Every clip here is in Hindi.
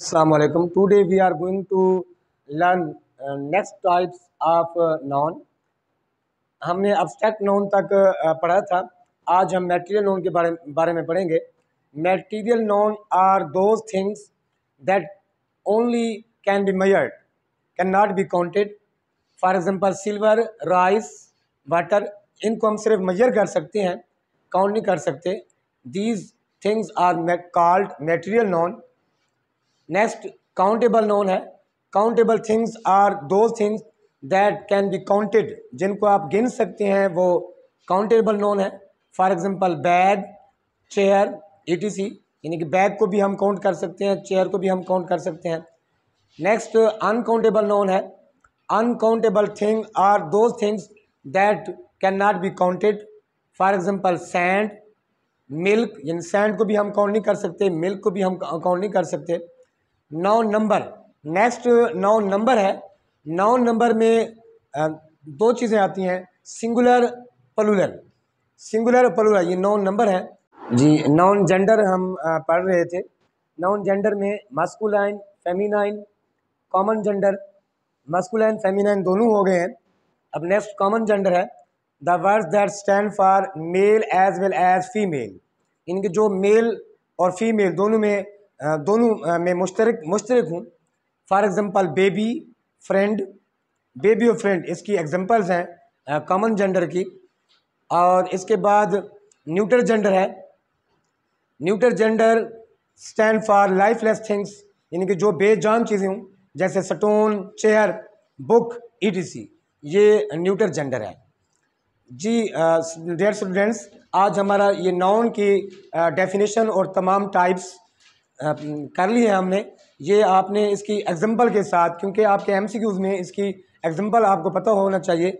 Assalamualaikum. Today we are going to learn uh, next types of uh, noun. humne abstract noun tak uh, padha tha aaj hum material noun ke bare bare mein padhenge Material noun are those things that only can be measured, cannot be counted. For example, silver, rice, water. inko hum sirf measure kar sakte hain count nahi kar sakte These things are called material noun. Next countable noun है काउंटेबल थिंग्स आर दो things that can be counted जिनको आप गिन सकते हैं वो काउंटेबल नोन है फॉर एग्ज़ाम्पल बैग चेयर सी यानी कि बैग को भी हम काउंट कर सकते हैं चेयर को भी हम काउंट कर सकते हैं नेक्स्ट अनकाउंटेबल नोन है अनकाउंटेबल थिंग आर दो things that can not be counted for example sand milk यानी सैंड को भी हम काउंट नहीं कर सकते मिल्क को भी हम काउंट नहीं कर सकते noun number next noun number है नौ नंबर में दो चीज़ें आती हैं सिंगुलर पलुलर सिंगुलर पलुलर ये नौ नंबर है जी नॉन जेंडर हम पढ़ रहे थे नॉन जेंडर में masculine feminine common gender masculine feminine दोनों हो गए हैं अब नेक्स्ट कॉमन जेंडर है the words that stand for male as well as female इनके जो मेल और फीमेल दोनों में दोनों में मुश्तरक मुश्तरक हूँ for example baby friend baby और फ्रेंड इसकी एग्ज़ाम्पल्स हैं कॉमन जेंडर की और इसके बाद न्यूटर जेंडर है neuter gender stand for lifeless things यानी कि जो बेजान चीज़ें हूँ जैसे सटोन चेयर बुक सी ये न्यूटर जेंडर है जी डेयर स्टूडेंट्स आज हमारा ये नाउन की डेफिनेशन और तमाम टाइप्स कर ली है हमने ये आपने इसकी एग्जांपल के साथ क्योंकि आपके एमसीक्यूज़ में इसकी एग्जांपल आपको पता होना चाहिए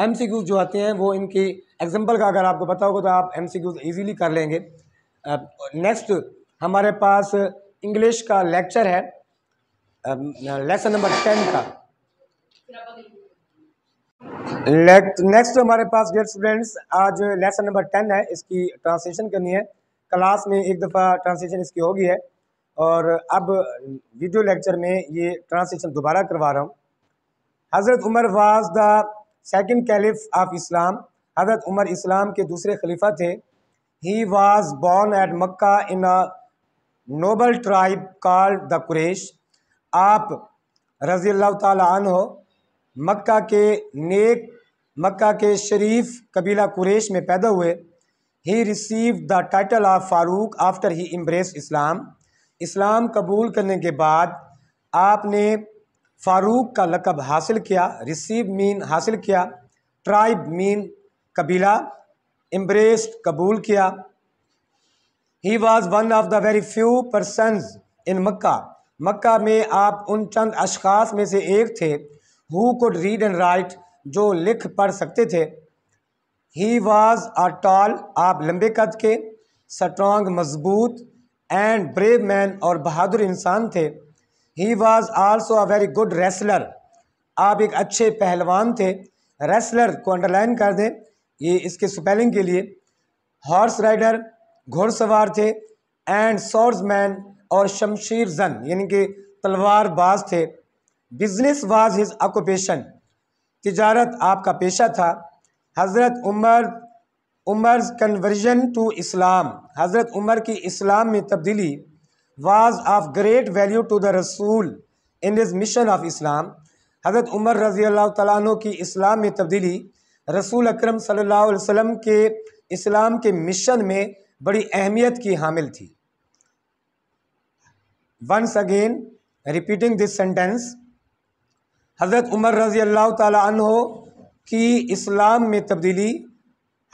एमसीक्यूज़ जो आते हैं वो इनकी एग्जांपल का अगर आपको पता होगा तो आप एमसीक्यूज़ इजीली कर लेंगे नेक्स्ट हमारे पास इंग्लिश का लेक्चर है लेसन नंबर टेन का नेक्स्ट हमारे पास गेट स्टूडेंट्स आज लेसन नंबर टेन है इसकी ट्रांसलेशन करनी है क्लास में एक दफ़ा ट्रांसलेशन इसकी होगी है और अब वीडियो लेक्चर में ये ट्रांसलेशन दोबारा करवा रहा हूँ Hazrat Umar was the second caliph of Islam हज़रत उमर इस्लाम के दूसरे खलीफा थे he was born at Mecca in a noble tribe called the Quraysh आप रज़ी अल्लाह हो मक्का के नेक मक्का के शरीफ कबीला कुरेश में पैदा हुए he receive the title of Farooq after he embrace Islam Islam कबूल करने के बाद आपने फ़ारूक का लकब हासिल किया रिसीव मीन हासिल किया ट्राइब मीन कबीला एम्ब्रेस कबूल किया he was one of the very few person in Mecca मक्का में आप उन चंद अशास में से एक थे who could read and write जो लिख पढ़ सकते थे ही वॉज आ टॉल आप लंबे कद के स्ट्रॉन्ग मजबूत एंड ब्रेव मैन और बहादुर इंसान थे he was also a very good wrestler आप एक अच्छे पहलवान थे रेसलर को अंडरलाइन कर दें ये इसके स्पेलिंग के लिए हॉर्स राइडर घोड़सवार थे एंड सोर्स मैन और शमशीर जन यानी कि तलवार बाज थे बिजनेस वाज हिज ऑक्यूपेशन तिजारत आपका पेशा था हज़रत उमर उमर कन्वर्जन टू इस्लाम हज़रत उमर की इस्लाम में तब्दीली was of great value to the रसूल in his mission of Islam हज़रत उमर रज़ी अल्लाह तु की इस्लाम में तब्दीली रसूल अक्रम सल्लाम के इस्लाम के मिशन में बड़ी अहमियत की हामिल थी once again repeating this sentence हज़रत उमर रज़ी अल्लाह तु की इस्लाम में तब्दीली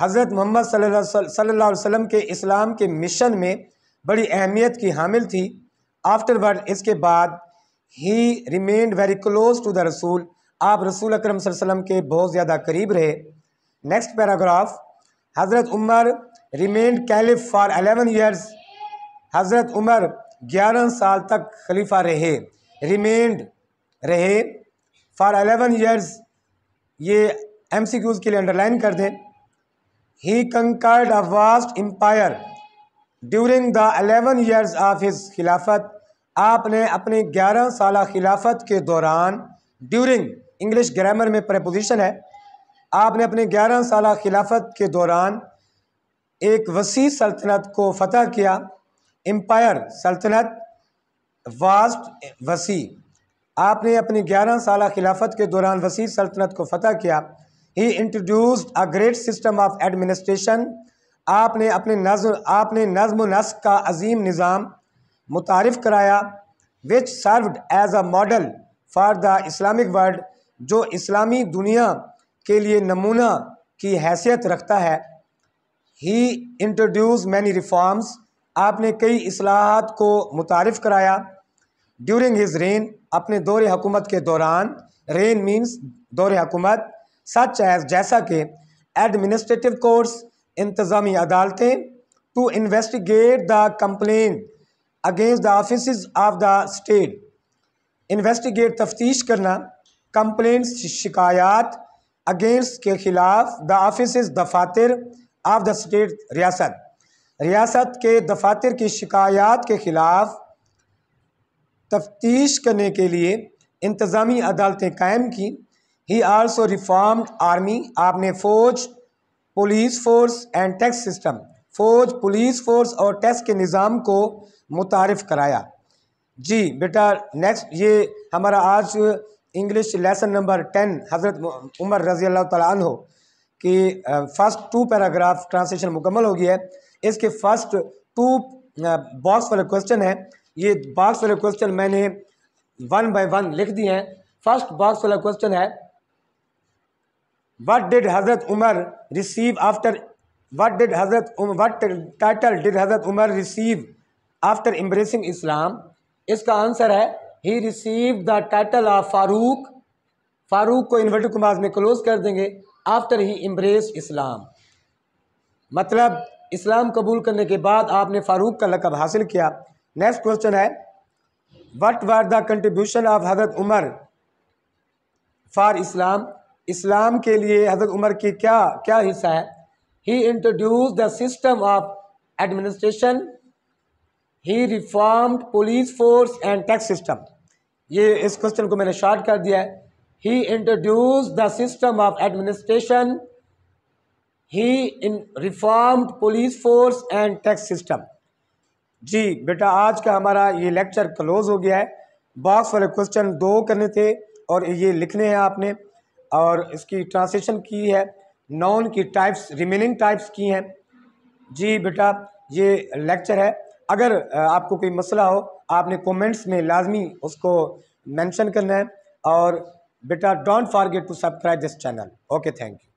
हज़रत मोहम्मद अलैहि वसम के इस्लाम के मिशन में बड़ी अहमियत की हामिल थी आफ्टर वर्ड इसके बाद he remained very close to the रसूल आप रसूल अक्रम वसल्लम के बहुत ज़्यादा करीब रहे नेक्स्ट पैराग्राफ हज़रत उमर remained caliph for eleven years हज़रत उमर ग्यारह साल तक खलीफा रहे रिमेंड रहे फॉर एलेवन ईयर्स ये एम सी क्यूज़ के लिए अंडरलाइन कर दें he conquered a vast empire. During the 11 years of his khilafat, आपने अपने 11 साल खिलाफत के दौरान ड्यूरिंग इंग्लिश ग्रामर में प्रपोजिशन है आपने अपने 11 साल खिलाफत के दौरान एक वसी सल्तनत को फतह किया एम्पायर सल्तनत वास्ट वसी आपने अपनी 11 साल खिलाफत के दौरान वसी सल्तनत को फतह किया he introduced a great system of administration आपने अपने नज्म आपने नज्म नस्क का अजीम निज़ाम मुतारफ़ कराया which served as a model for the Islamic world जो इस्लामी दुनिया के लिए नमूना की हैसियत रखता है ही इंट्रोड्यूस मैनी रिफॉर्म्स आपने कई असलाहत को मुतारफ़ कराया ड्यूरिंग हिज रेन अपने दौर हकूमत के दौरान रेन मीन्स दौर हकूमत सच एज जैसा कि एडमिनिस्ट्रेटिव कोर्ट्स इंतज़ामी अदालतें to investigate the complain against the office of the state investigate तफ्तीश करना कंप्लेंट शिकायत अगेंस्ट के ख़िलाफ़ द ऑफिस दफातर ऑफ द स्टेट रियासत रियासत के दफातर की शिकायत के ख़िलाफ़ तफ्तीश करने के लिए इंतज़ामी अदालतें कायम की ही आल्सो रिफॉर्म्ड आर्मी आपने फौज police force and tax system फौज पुलिस फोर्स और टैक्स के निज़ाम को मुतारफ़ कराया जी बेटा नेक्स्ट ये हमारा आज इंग्लिश लेसन नंबर टेन हज़रत उमर रज़ी अल्लाह तन हो कि फ़र्स्ट टू पैराग्राफ ट्रांसलेशन मुकम्मल हो गया है इसके फर्स्ट टू बॉक्स वाले क्वेश्चन है ये बॉक्स वाले क्वेश्चन मैंने वन बाय वन लिख दिए हैं फर्स्ट बॉक्स वाला क्वेश्चन है वट डिड हजरत उमर रिसीव आफ्टर वट डिड हज़रत वट टाइटल डिड हज़रत उमर रिसीव आफ्टर एम्ब्रेसिंग इस्लाम इसका आंसर है he receive the title of फारूक फारूक को इन्वर्ट कुमार में क्लोज कर देंगे आफ्टर ही एम्ब्रेस इस्लाम मतलब इस्लाम कबूल करने के बाद आपने फारूक का लकब हासिल किया नेक्स्ट क्वेश्चन है what were the contribution of हजरत उमर फॉर इस्लाम इस्लाम के लिए हज़रत उमर की क्या क्या हिस्सा है he introduce the system of administration he reformed police force and tax system ये इस क्वेश्चन को मैंने शॉर्ट कर दिया है he introduce the system of administration he in reformed police force and tax system जी बेटा आज का हमारा ये लेक्चर क्लोज हो गया है बॉक्स वाले क्वेश्चन दो करने थे और ये लिखने हैं आपने और इसकी ट्रांसलेशन की है नॉन की टाइप्स रिमेनिंग टाइप्स की हैं जी बेटा ये लेक्चर है अगर आपको कोई मसला हो आपने कमेंट्स में लाजमी उसको मेंशन करना है और बेटा don't forget to subscribe this channel okay thank you